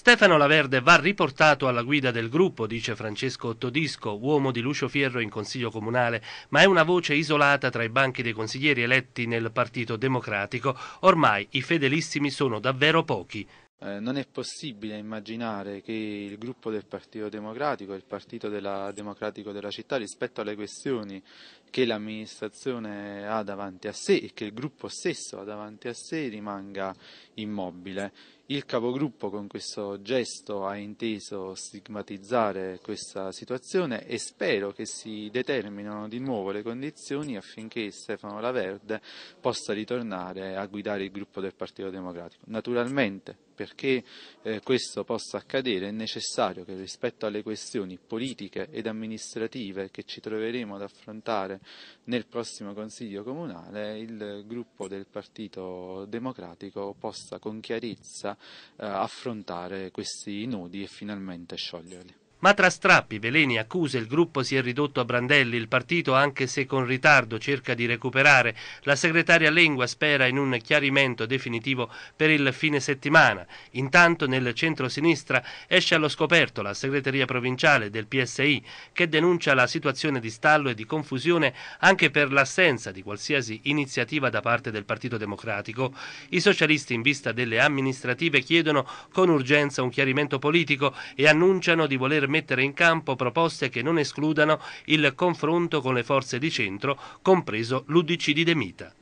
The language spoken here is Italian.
Stefano Laverde va riportato alla guida del gruppo, dice Francesco Ottodisco, uomo di Lucio Fierro in Consiglio Comunale, ma è una voce isolata tra i banchi dei consiglieri eletti nel Partito Democratico. Ormai i fedelissimi sono davvero pochi. Eh, non è possibile immaginare che il gruppo del Partito Democratico, il Partito della, Democratico della Città, rispetto alle questioni che l'amministrazione ha davanti a sé e che il gruppo stesso ha davanti a sé rimanga immobile. Il capogruppo con questo gesto ha inteso stigmatizzare questa situazione e spero che si determinino di nuovo le condizioni affinché Stefano Laverde possa ritornare a guidare il gruppo del Partito Democratico. Naturalmente, perché eh, questo possa accadere è necessario che rispetto alle questioni politiche ed amministrative che ci troveremo ad affrontare nel prossimo Consiglio Comunale il gruppo del Partito Democratico possa con chiarezza eh, affrontare questi nodi e finalmente scioglierli. Ma tra strappi, veleni, accuse il gruppo si è ridotto a brandelli, il partito anche se con ritardo cerca di recuperare, la segretaria Lengua spera in un chiarimento definitivo per il fine settimana. Intanto nel centro-sinistra esce allo scoperto la segreteria provinciale del PSI che denuncia la situazione di stallo e di confusione anche per l'assenza di qualsiasi iniziativa da parte del Partito Democratico. I socialisti in vista delle amministrative chiedono con urgenza un chiarimento politico e annunciano di voler mettere in campo proposte che non escludano il confronto con le forze di centro, compreso l'Udc di De Mita.